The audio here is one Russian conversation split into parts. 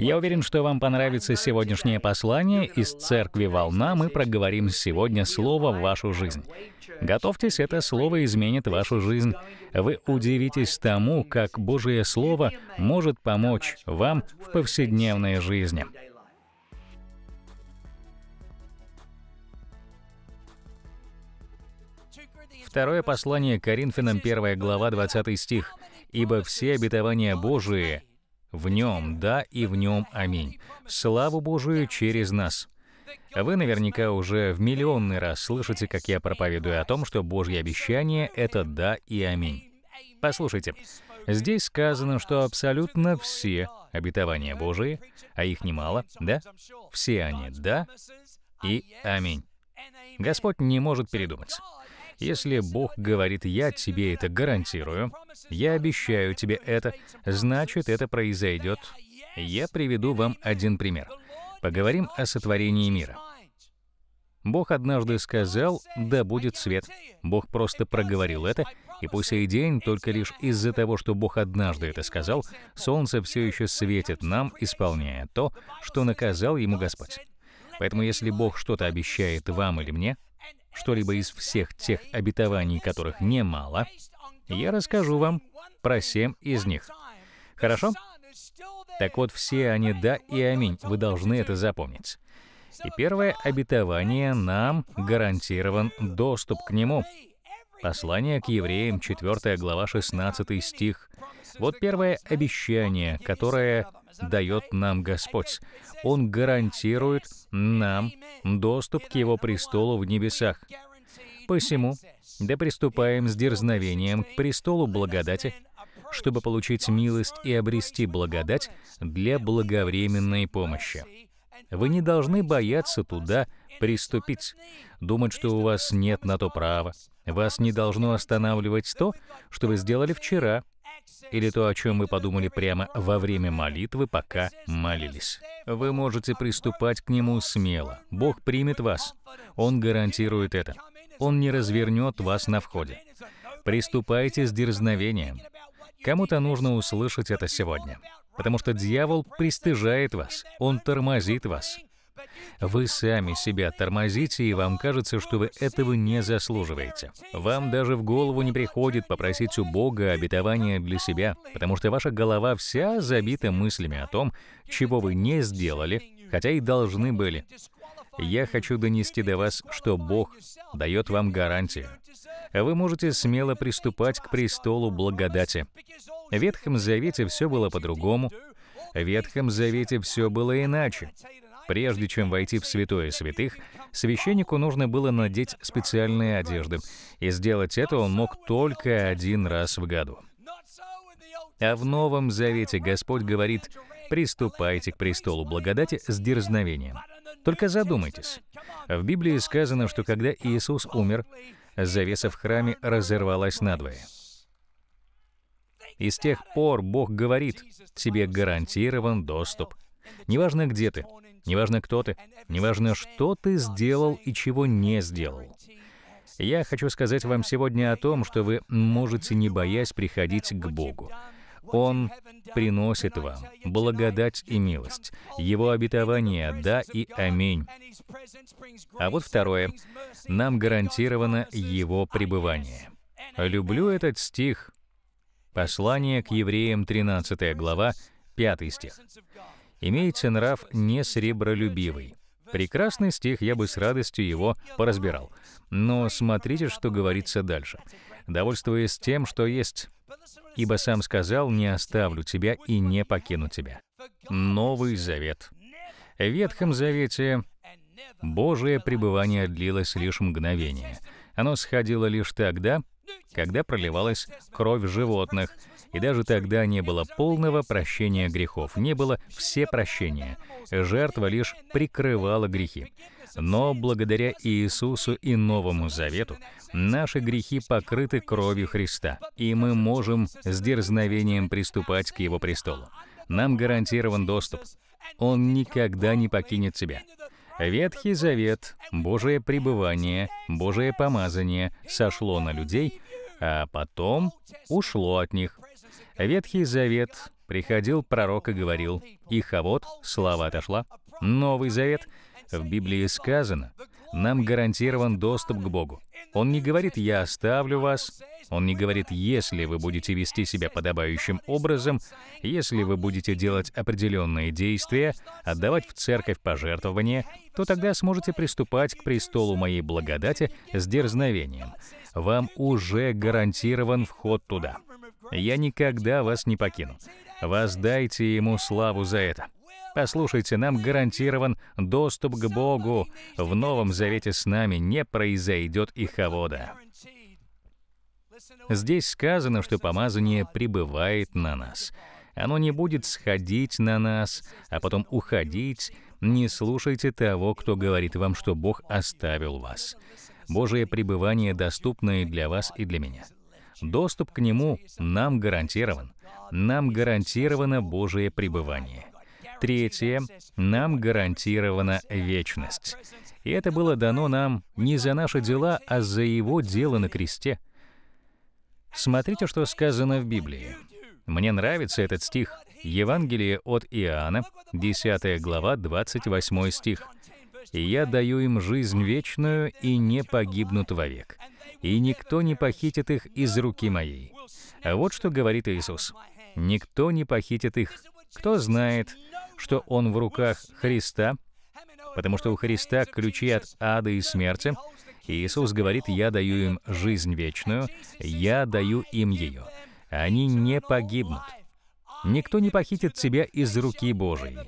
Я уверен, что вам понравится сегодняшнее послание. Из церкви «Волна» мы проговорим сегодня слово в вашу жизнь. Готовьтесь, это слово изменит вашу жизнь. Вы удивитесь тому, как Божие Слово может помочь вам в повседневной жизни. Второе послание Коринфянам, 1 глава, 20 стих. «Ибо все обетования Божие в нем да и в нем аминь. Славу Божию через нас. Вы наверняка уже в миллионный раз слышите, как я проповедую о том, что Божье обещание — это да и аминь. Послушайте, здесь сказано, что абсолютно все обетования Божии, а их немало, да? Все они «да» и «аминь». Господь не может передумать. Если Бог говорит, я тебе это гарантирую, я обещаю тебе это, значит, это произойдет. Я приведу вам один пример. Поговорим о сотворении мира. Бог однажды сказал, да будет свет. Бог просто проговорил это, и по сей день, только лишь из-за того, что Бог однажды это сказал, солнце все еще светит нам, исполняя то, что наказал ему Господь. Поэтому если Бог что-то обещает вам или мне, что-либо из всех тех обетований, которых немало, я расскажу вам про семь из них. Хорошо? Так вот, все они «да» и «аминь». Вы должны это запомнить. И первое обетование нам гарантирован доступ к нему. Послание к евреям, 4 глава, 16 стих. Вот первое обещание, которое дает нам Господь. Он гарантирует нам доступ к Его престолу в небесах. Посему, да приступаем с дерзновением к престолу благодати, чтобы получить милость и обрести благодать для благовременной помощи. Вы не должны бояться туда приступить, думать, что у вас нет на то права. Вас не должно останавливать то, что вы сделали вчера, или то, о чем мы подумали прямо во время молитвы, пока молились. Вы можете приступать к нему смело. Бог примет вас. Он гарантирует это. Он не развернет вас на входе. Приступайте с дерзновением. Кому-то нужно услышать это сегодня, потому что дьявол пристыжает вас, он тормозит вас, вы сами себя тормозите, и вам кажется, что вы этого не заслуживаете. Вам даже в голову не приходит попросить у Бога обетования для себя, потому что ваша голова вся забита мыслями о том, чего вы не сделали, хотя и должны были. Я хочу донести до вас, что Бог дает вам гарантию. Вы можете смело приступать к престолу благодати. В Ветхом Завете все было по-другому. В Ветхом Завете все было иначе. Прежде чем войти в святое святых, священнику нужно было надеть специальные одежды, и сделать это он мог только один раз в году. А в Новом Завете Господь говорит, «Приступайте к престолу благодати с дерзновением». Только задумайтесь. В Библии сказано, что когда Иисус умер, завеса в храме разорвалась надвое. И с тех пор Бог говорит, тебе гарантирован доступ. Неважно, где ты, Неважно, кто ты, неважно, что ты сделал и чего не сделал. Я хочу сказать вам сегодня о том, что вы можете, не боясь, приходить к Богу. Он приносит вам благодать и милость. Его обетование — да и аминь. А вот второе. Нам гарантировано Его пребывание. Люблю этот стих. Послание к евреям, 13 глава, 5 стих имеется нрав не сребролюбивый. Прекрасный стих, я бы с радостью его поразбирал. Но смотрите, что говорится дальше. «Довольствуясь тем, что есть, ибо сам сказал, не оставлю тебя и не покину тебя». Новый Завет. В Ветхом Завете Божие пребывание длилось лишь мгновение. Оно сходило лишь тогда, когда проливалась кровь животных, и даже тогда не было полного прощения грехов, не было все прощения. Жертва лишь прикрывала грехи. Но благодаря Иисусу и Новому Завету наши грехи покрыты кровью Христа, и мы можем с дерзновением приступать к Его престолу. Нам гарантирован доступ. Он никогда не покинет тебя. Ветхий Завет, Божие пребывание, Божие помазание сошло на людей, а потом ушло от них. Ветхий Завет приходил пророк и говорил, их авод, слава отошла. Новый Завет, в Библии сказано, нам гарантирован доступ к Богу. Он не говорит «я оставлю вас», он не говорит «если вы будете вести себя подобающим образом», «если вы будете делать определенные действия, отдавать в церковь пожертвования, то тогда сможете приступать к престолу моей благодати с дерзновением» вам уже гарантирован вход туда. Я никогда вас не покину. Воздайте ему славу за это. Послушайте, нам гарантирован доступ к Богу. В Новом Завете с нами не произойдет и хода. Здесь сказано, что помазание пребывает на нас. Оно не будет сходить на нас, а потом уходить. Не слушайте того, кто говорит вам, что Бог оставил вас. Божие пребывание доступно и для вас, и для меня. Доступ к Нему нам гарантирован. Нам гарантировано Божие пребывание. Третье, нам гарантирована вечность. И это было дано нам не за наши дела, а за Его дело на кресте. Смотрите, что сказано в Библии. Мне нравится этот стих. Евангелие от Иоанна, 10 глава, 28 стих и я даю им жизнь вечную, и не погибнут вовек, и никто не похитит их из руки моей». А вот что говорит Иисус. «Никто не похитит их». Кто знает, что он в руках Христа, потому что у Христа ключи от ада и смерти, и Иисус говорит, «Я даю им жизнь вечную, я даю им ее. Они не погибнут». Никто не похитит тебя из руки Божией.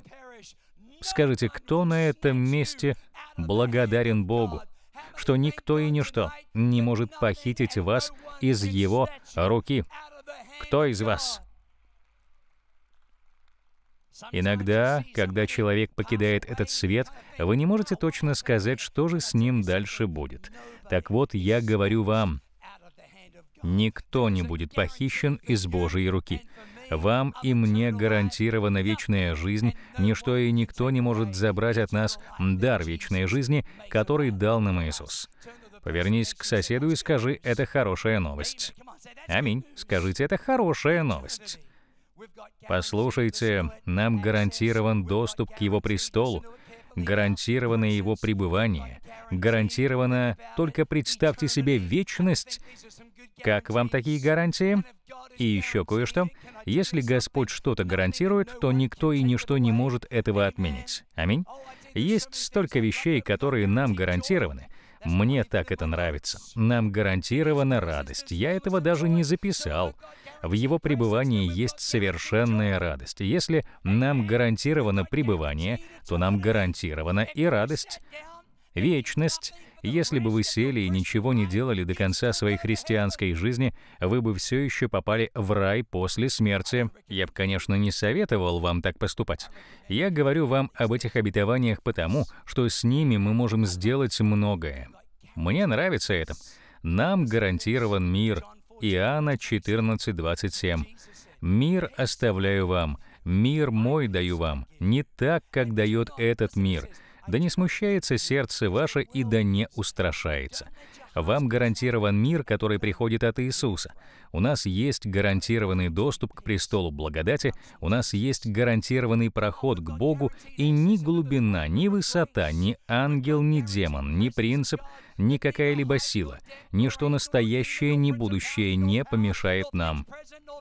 Скажите, кто на этом месте благодарен Богу, что никто и ничто не может похитить вас из Его руки? Кто из вас? Иногда, когда человек покидает этот свет, вы не можете точно сказать, что же с ним дальше будет. Так вот, я говорю вам, никто не будет похищен из Божьей руки. Вам и мне гарантирована вечная жизнь, ничто и никто не может забрать от нас дар вечной жизни, который дал нам Иисус. Повернись к соседу и скажи «это хорошая новость». Аминь. Скажите «это хорошая новость». Послушайте, нам гарантирован доступ к Его престолу, гарантировано его пребывание, гарантировано, только представьте себе вечность, как вам такие гарантии? И еще кое-что. Если Господь что-то гарантирует, то никто и ничто не может этого отменить. Аминь. Есть столько вещей, которые нам гарантированы. Мне так это нравится. Нам гарантирована радость. Я этого даже не записал. В его пребывании есть совершенная радость. Если нам гарантировано пребывание, то нам гарантирована и радость вечность, если бы вы сели и ничего не делали до конца своей христианской жизни, вы бы все еще попали в рай после смерти. Я бы, конечно, не советовал вам так поступать. Я говорю вам об этих обетованиях потому, что с ними мы можем сделать многое. Мне нравится это. Нам гарантирован мир. Иоанна 14:27. Мир оставляю вам, мир мой даю вам, не так, как дает этот мир да не смущается сердце ваше и да не устрашается. Вам гарантирован мир, который приходит от Иисуса. У нас есть гарантированный доступ к престолу благодати, у нас есть гарантированный проход к Богу, и ни глубина, ни высота, ни ангел, ни демон, ни принцип, ни какая-либо сила, ничто настоящее, ни будущее не помешает нам.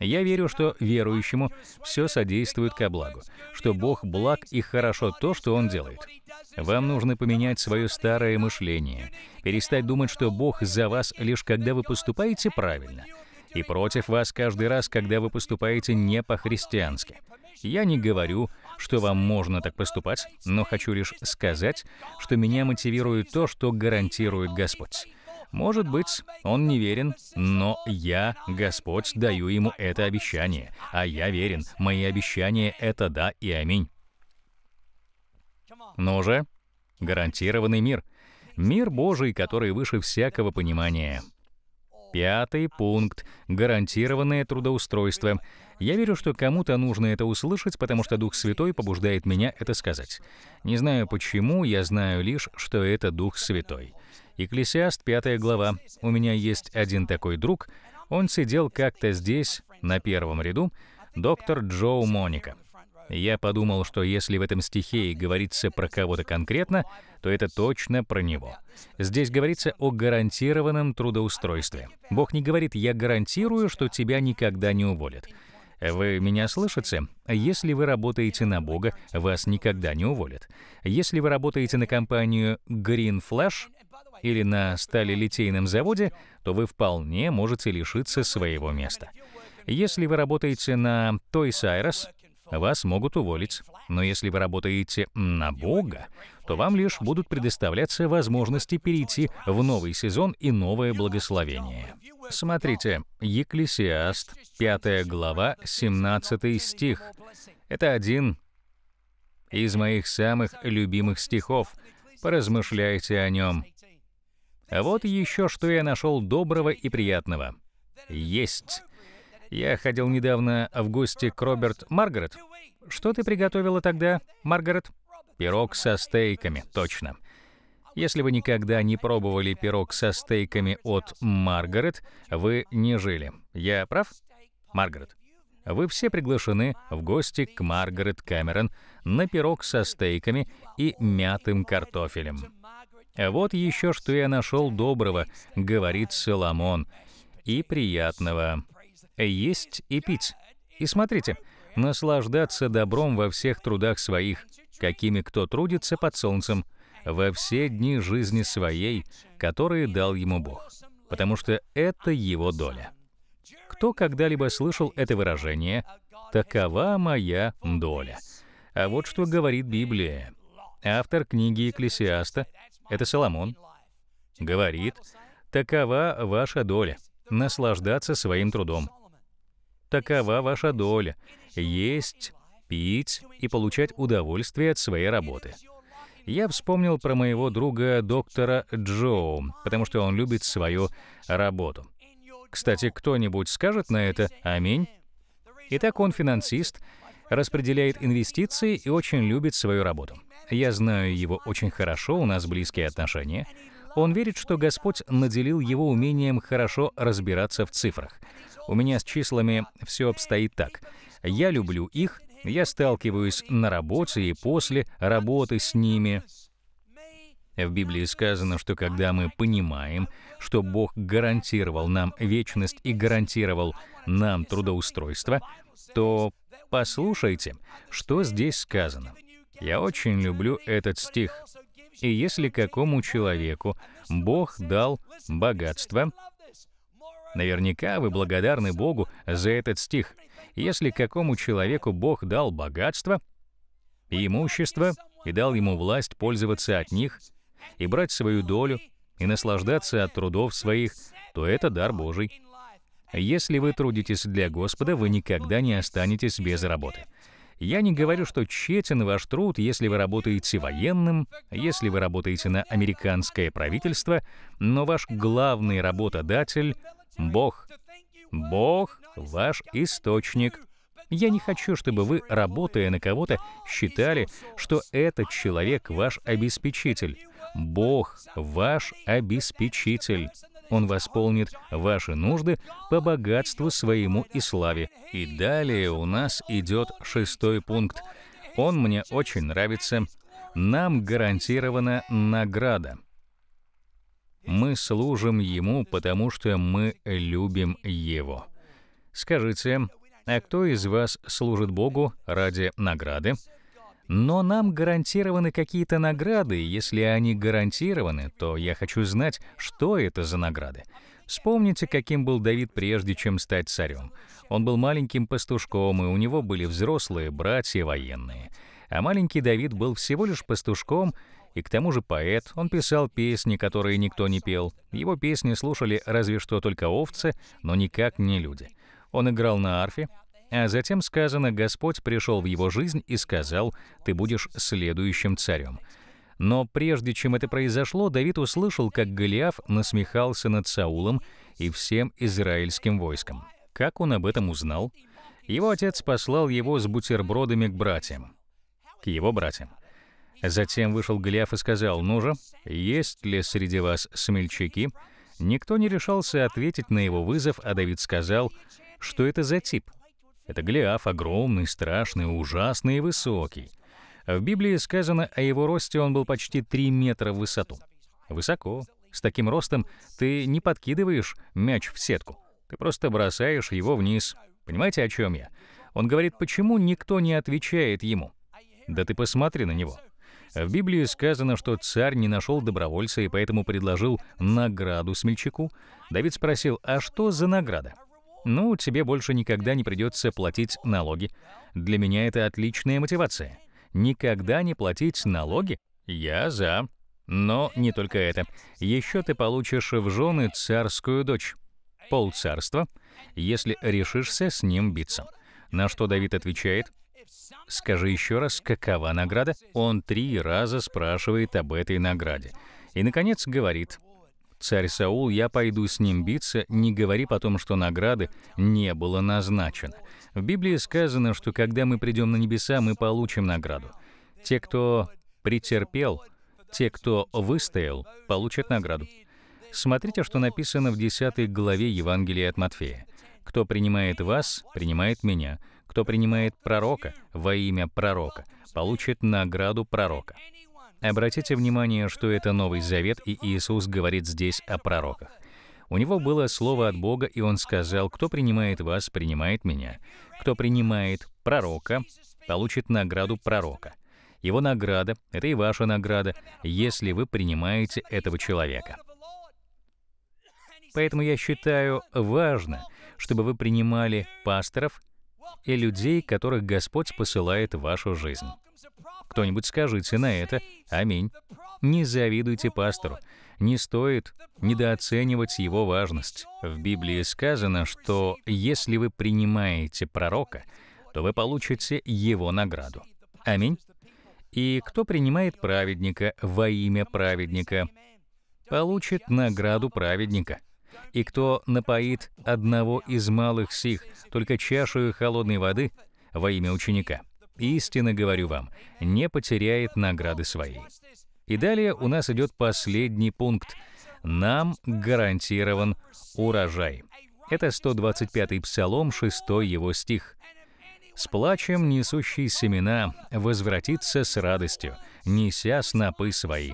Я верю, что верующему все содействует ко благу, что Бог благ и хорошо то, что Он делает. Вам нужно поменять свое старое мышление, перестать думать, что Бог за вас лишь когда вы поступаете правильно, и против вас каждый раз, когда вы поступаете не по-христиански. Я не говорю, что вам можно так поступать, но хочу лишь сказать, что меня мотивирует то, что гарантирует Господь. Может быть, он не верен, но я, Господь, даю ему это обещание, а я верен, мои обещания — это да и аминь. Но же, гарантированный мир мир Божий, который выше всякого понимания. Пятый пункт — гарантированное трудоустройство. Я верю, что кому-то нужно это услышать, потому что Дух Святой побуждает меня это сказать. Не знаю почему, я знаю лишь, что это Дух Святой. Екклесиаст, Пятая глава. У меня есть один такой друг. Он сидел как-то здесь, на первом ряду, доктор Джоу Моника. Я подумал, что если в этом стихе и говорится про кого-то конкретно, то это точно про него. Здесь говорится о гарантированном трудоустройстве. Бог не говорит «я гарантирую, что тебя никогда не уволят». Вы меня слышите? Если вы работаете на Бога, вас никогда не уволят. Если вы работаете на компанию Green Flash или на сталилитейном заводе, то вы вполне можете лишиться своего места. Если вы работаете на Toys R Us вас могут уволить. Но если вы работаете на Бога, то вам лишь будут предоставляться возможности перейти в новый сезон и новое благословение. Смотрите, Екклесиаст, 5 глава, 17 стих. Это один из моих самых любимых стихов. Поразмышляйте о нем. Вот еще что я нашел доброго и приятного. Есть я ходил недавно в гости к Роберт Маргарет. Что ты приготовила тогда, Маргарет? Пирог со стейками, точно. Если вы никогда не пробовали пирог со стейками от Маргарет, вы не жили. Я прав? Маргарет. Вы все приглашены в гости к Маргарет Кэмерон на пирог со стейками и мятым картофелем. Вот еще что я нашел доброго, говорит Соломон, и приятного есть и пить. И смотрите, наслаждаться добром во всех трудах своих, какими кто трудится под солнцем, во все дни жизни своей, которые дал ему Бог, потому что это его доля. Кто когда-либо слышал это выражение «такова моя доля»? А вот что говорит Библия. Автор книги Екклесиаста, это Соломон, говорит «такова ваша доля, наслаждаться своим трудом». Такова ваша доля. Есть, пить и получать удовольствие от своей работы. Я вспомнил про моего друга доктора Джоу, потому что он любит свою работу. Кстати, кто-нибудь скажет на это «Аминь»? Итак, он финансист, распределяет инвестиции и очень любит свою работу. Я знаю его очень хорошо, у нас близкие отношения. Он верит, что Господь наделил его умением хорошо разбираться в цифрах. У меня с числами все обстоит так. Я люблю их, я сталкиваюсь на работе и после работы с ними. В Библии сказано, что когда мы понимаем, что Бог гарантировал нам вечность и гарантировал нам трудоустройство, то послушайте, что здесь сказано. Я очень люблю этот стих. «И если какому человеку Бог дал богатство, Наверняка вы благодарны Богу за этот стих. Если какому человеку Бог дал богатство и имущество, и дал ему власть пользоваться от них, и брать свою долю, и наслаждаться от трудов своих, то это дар Божий. Если вы трудитесь для Господа, вы никогда не останетесь без работы. Я не говорю, что тщетен ваш труд, если вы работаете военным, если вы работаете на американское правительство, но ваш главный работодатель Бог. Бог — ваш источник. Я не хочу, чтобы вы, работая на кого-то, считали, что этот человек ваш обеспечитель. Бог — ваш обеспечитель. Он восполнит ваши нужды по богатству своему и славе. И далее у нас идет шестой пункт. Он мне очень нравится. Нам гарантирована награда. Мы служим Ему, потому что мы любим Его. Скажите, а кто из вас служит Богу ради награды? Но нам гарантированы какие-то награды, и если они гарантированы, то я хочу знать, что это за награды. Вспомните, каким был Давид прежде, чем стать царем. Он был маленьким пастушком, и у него были взрослые братья военные. А маленький Давид был всего лишь пастушком, и к тому же поэт, он писал песни, которые никто не пел. Его песни слушали разве что только овцы, но никак не люди. Он играл на арфе, а затем сказано, Господь пришел в его жизнь и сказал, «Ты будешь следующим царем». Но прежде чем это произошло, Давид услышал, как Голиаф насмехался над Саулом и всем израильским войском. Как он об этом узнал? Его отец послал его с бутербродами к братьям. К его братьям. Затем вышел Голиаф и сказал, «Ну же, есть ли среди вас смельчаки?» Никто не решался ответить на его вызов, а Давид сказал, «Что это за тип?» Это Голиаф, огромный, страшный, ужасный и высокий. В Библии сказано о его росте, он был почти 3 метра в высоту. Высоко. С таким ростом ты не подкидываешь мяч в сетку. Ты просто бросаешь его вниз. Понимаете, о чем я? Он говорит, почему никто не отвечает ему? Да ты посмотри на него. В Библии сказано, что царь не нашел добровольца и поэтому предложил награду смельчаку. Давид спросил, а что за награда? Ну, тебе больше никогда не придется платить налоги. Для меня это отличная мотивация. Никогда не платить налоги? Я за. Но не только это. Еще ты получишь в жены царскую дочь. Пол царства, если решишься с ним биться. На что Давид отвечает, Скажи еще раз, какова награда? Он три раза спрашивает об этой награде. И, наконец, говорит, «Царь Саул, я пойду с ним биться, не говори потом, что награды не было назначено». В Библии сказано, что когда мы придем на небеса, мы получим награду. Те, кто претерпел, те, кто выстоял, получат награду. Смотрите, что написано в 10 главе Евангелия от Матфея. «Кто принимает вас, принимает меня. Кто принимает пророка во имя пророка, получит награду пророка. Обратите внимание, что это Новый Завет, и Иисус говорит здесь о пророках. У него было слово от Бога, и он сказал, «Кто принимает вас, принимает меня. Кто принимает пророка, получит награду пророка. Его награда — это и ваша награда, если вы принимаете этого человека». Поэтому я считаю важно, чтобы вы принимали пасторов и людей, которых Господь посылает в вашу жизнь. Кто-нибудь скажите на это «Аминь». Не завидуйте пастору. Не стоит недооценивать его важность. В Библии сказано, что если вы принимаете пророка, то вы получите его награду. Аминь. И кто принимает праведника во имя праведника, получит награду праведника и кто напоит одного из малых сих только чашу холодной воды во имя ученика, истинно говорю вам, не потеряет награды своей. И далее у нас идет последний пункт. Нам гарантирован урожай. Это 125-й псалом, 6 его стих. «С плачем несущий семена возвратится с радостью, неся снопы свои».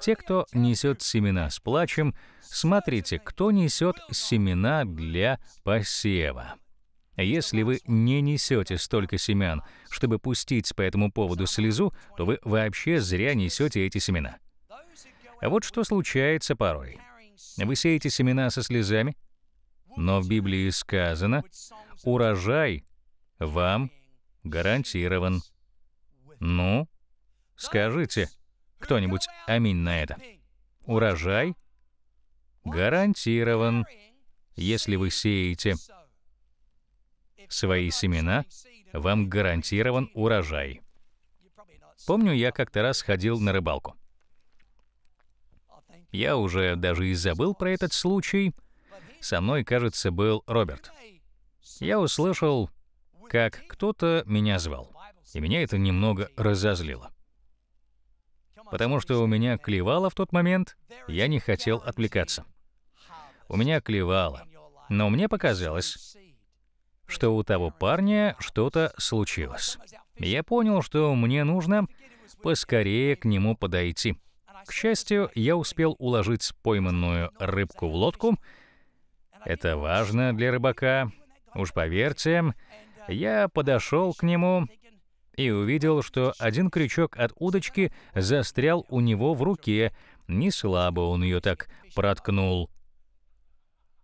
Те, кто несет семена с плачем, смотрите, кто несет семена для посева. Если вы не несете столько семян, чтобы пустить по этому поводу слезу, то вы вообще зря несете эти семена. А вот что случается порой. Вы сеете семена со слезами, но в Библии сказано, урожай вам гарантирован. Ну, скажите, кто-нибудь аминь на это. Урожай гарантирован, если вы сеете свои семена, вам гарантирован урожай. Помню, я как-то раз ходил на рыбалку. Я уже даже и забыл про этот случай. Со мной, кажется, был Роберт. Я услышал, как кто-то меня звал, и меня это немного разозлило потому что у меня клевало в тот момент, я не хотел отвлекаться. У меня клевало, но мне показалось, что у того парня что-то случилось. Я понял, что мне нужно поскорее к нему подойти. К счастью, я успел уложить пойманную рыбку в лодку. Это важно для рыбака. Уж поверьте, я подошел к нему и увидел, что один крючок от удочки застрял у него в руке, не слабо он ее так проткнул.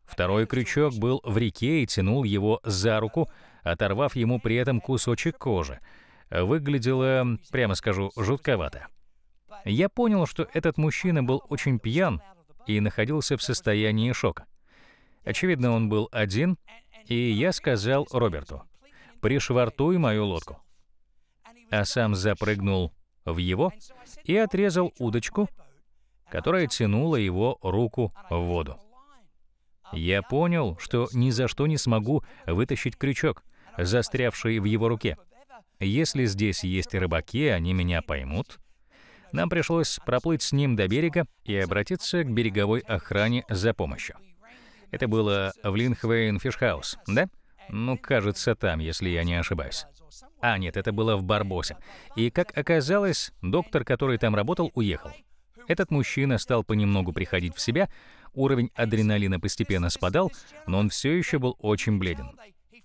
Второй крючок был в реке и тянул его за руку, оторвав ему при этом кусочек кожи. Выглядело, прямо скажу, жутковато. Я понял, что этот мужчина был очень пьян и находился в состоянии шока. Очевидно, он был один, и я сказал Роберту, «Пришвартуй мою лодку» а сам запрыгнул в его и отрезал удочку, которая тянула его руку в воду. Я понял, что ни за что не смогу вытащить крючок, застрявший в его руке. Если здесь есть рыбаки, они меня поймут. Нам пришлось проплыть с ним до берега и обратиться к береговой охране за помощью. Это было в Линхвейн Фишхаус, да? Ну, кажется, там, если я не ошибаюсь. А, нет, это было в Барбосе. И, как оказалось, доктор, который там работал, уехал. Этот мужчина стал понемногу приходить в себя, уровень адреналина постепенно спадал, но он все еще был очень бледен.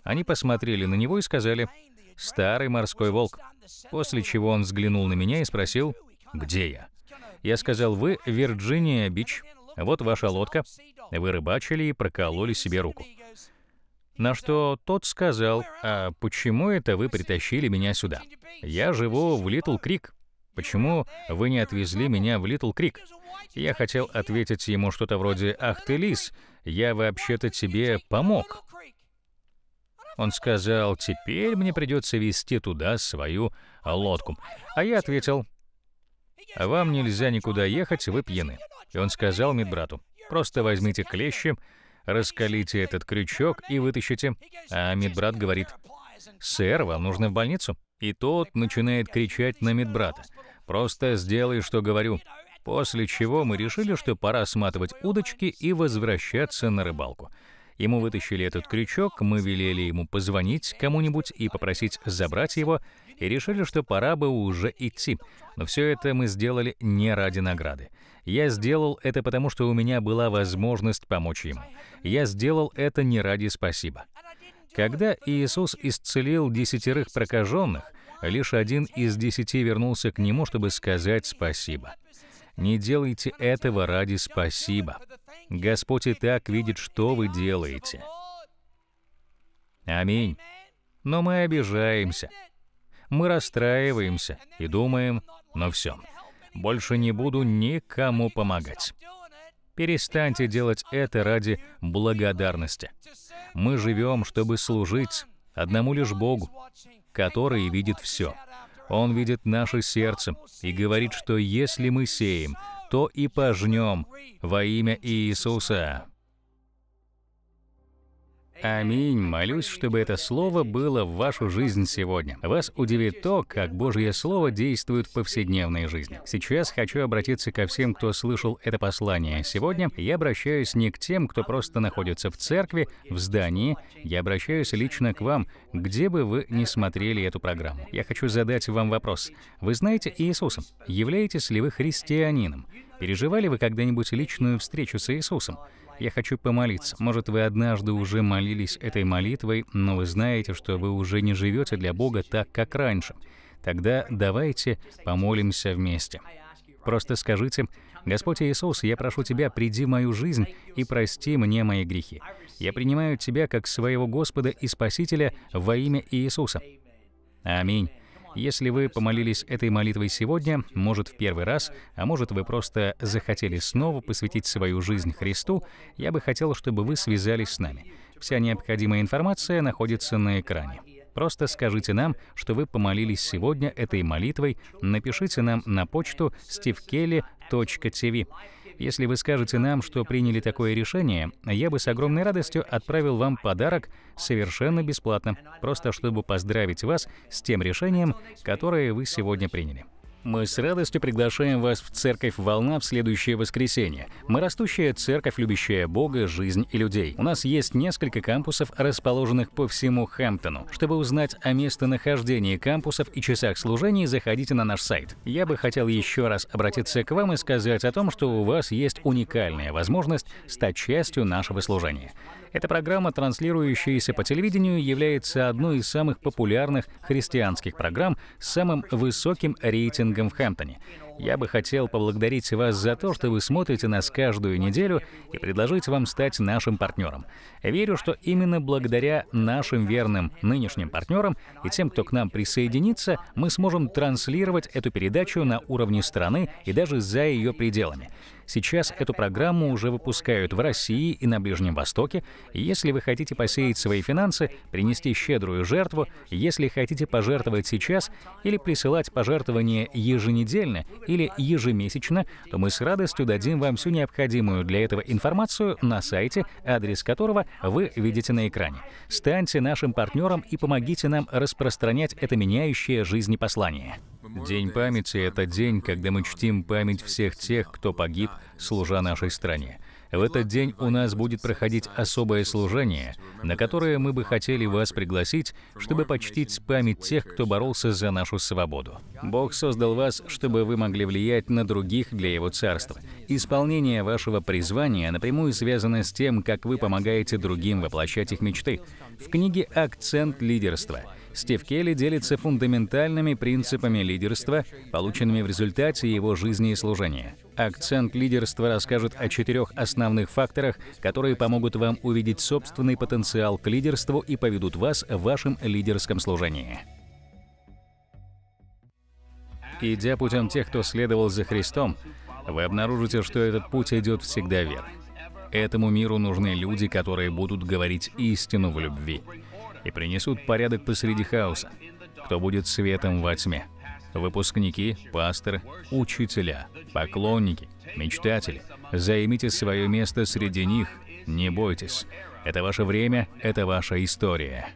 Они посмотрели на него и сказали «Старый морской волк». После чего он взглянул на меня и спросил «Где я?». Я сказал «Вы Вирджиния-Бич, вот ваша лодка». Вы рыбачили и прокололи себе руку. На что тот сказал, «А почему это вы притащили меня сюда? Я живу в Литл Крик. Почему вы не отвезли меня в Литл Крик?» Я хотел ответить ему что-то вроде «Ах ты, лис, я вообще-то тебе помог». Он сказал, «Теперь мне придется везти туда свою лодку». А я ответил, «Вам нельзя никуда ехать, вы пьяны». И он сказал медбрату, «Просто возьмите клещи, Раскалите этот крючок и вытащите. А медбрат говорит, «Сэр, вам нужно в больницу». И тот начинает кричать на медбрата. «Просто сделай, что говорю». После чего мы решили, что пора сматывать удочки и возвращаться на рыбалку. Ему вытащили этот крючок, мы велели ему позвонить кому-нибудь и попросить забрать его, и решили, что пора бы уже идти. Но все это мы сделали не ради награды. Я сделал это потому, что у меня была возможность помочь ему. Я сделал это не ради спасибо. Когда Иисус исцелил десятерых прокаженных, лишь один из десяти вернулся к Нему, чтобы сказать спасибо. Не делайте этого ради спасибо. Господь и так видит, что вы делаете. Аминь. Но мы обижаемся. Мы расстраиваемся и думаем, ну все, больше не буду никому помогать. Перестаньте делать это ради благодарности. Мы живем, чтобы служить одному лишь Богу, который видит все, он видит наше сердце и говорит, что если мы сеем, то и пожнем во имя Иисуса. Аминь. Молюсь, чтобы это слово было в вашу жизнь сегодня. Вас удивит то, как Божье Слово действует в повседневной жизни. Сейчас хочу обратиться ко всем, кто слышал это послание. Сегодня я обращаюсь не к тем, кто просто находится в церкви, в здании. Я обращаюсь лично к вам, где бы вы ни смотрели эту программу. Я хочу задать вам вопрос. Вы знаете Иисуса? Являетесь ли вы христианином? Переживали вы когда-нибудь личную встречу с Иисусом? Я хочу помолиться. Может, вы однажды уже молились этой молитвой, но вы знаете, что вы уже не живете для Бога так, как раньше. Тогда давайте помолимся вместе. Просто скажите, «Господь Иисус, я прошу Тебя, приди в мою жизнь и прости мне мои грехи. Я принимаю Тебя как своего Господа и Спасителя во имя Иисуса». Аминь. Если вы помолились этой молитвой сегодня, может в первый раз, а может вы просто захотели снова посвятить свою жизнь Христу, я бы хотел, чтобы вы связались с нами. Вся необходимая информация находится на экране. Просто скажите нам, что вы помолились сегодня этой молитвой, напишите нам на почту stevekelly.tv. Если вы скажете нам, что приняли такое решение, я бы с огромной радостью отправил вам подарок совершенно бесплатно, просто чтобы поздравить вас с тем решением, которое вы сегодня приняли мы с радостью приглашаем вас в Церковь «Волна» в следующее воскресенье. Мы растущая церковь, любящая Бога, жизнь и людей. У нас есть несколько кампусов, расположенных по всему Хэмптону. Чтобы узнать о местонахождении кампусов и часах служений, заходите на наш сайт. Я бы хотел еще раз обратиться к вам и сказать о том, что у вас есть уникальная возможность стать частью нашего служения. Эта программа, транслирующаяся по телевидению, является одной из самых популярных христианских программ с самым высоким рейтингом в Хэмптоне. Я бы хотел поблагодарить вас за то, что вы смотрите нас каждую неделю и предложить вам стать нашим партнером. Верю, что именно благодаря нашим верным нынешним партнерам и тем, кто к нам присоединится, мы сможем транслировать эту передачу на уровне страны и даже за ее пределами. Сейчас эту программу уже выпускают в России и на Ближнем Востоке. Если вы хотите посеять свои финансы, принести щедрую жертву, если хотите пожертвовать сейчас или присылать пожертвования еженедельно или ежемесячно, то мы с радостью дадим вам всю необходимую для этого информацию на сайте, адрес которого вы видите на экране. Станьте нашим партнером и помогите нам распространять это меняющее жизни послание. День памяти — это день, когда мы чтим память всех тех, кто погиб, служа нашей стране. В этот день у нас будет проходить особое служение, на которое мы бы хотели вас пригласить, чтобы почтить память тех, кто боролся за нашу свободу. Бог создал вас, чтобы вы могли влиять на других для Его Царства. Исполнение вашего призвания напрямую связано с тем, как вы помогаете другим воплощать их мечты. В книге «Акцент лидерства» Стив Келли делится фундаментальными принципами лидерства, полученными в результате его жизни и служения. Акцент лидерства расскажет о четырех основных факторах, которые помогут вам увидеть собственный потенциал к лидерству и поведут вас в вашем лидерском служении. Идя путем тех, кто следовал за Христом, вы обнаружите, что этот путь идет всегда вверх. Этому миру нужны люди, которые будут говорить истину в любви, и принесут порядок посреди хаоса, кто будет светом во тьме. Выпускники, пасторы, учителя, поклонники, мечтатели, займите свое место среди них, не бойтесь. Это ваше время, это ваша история.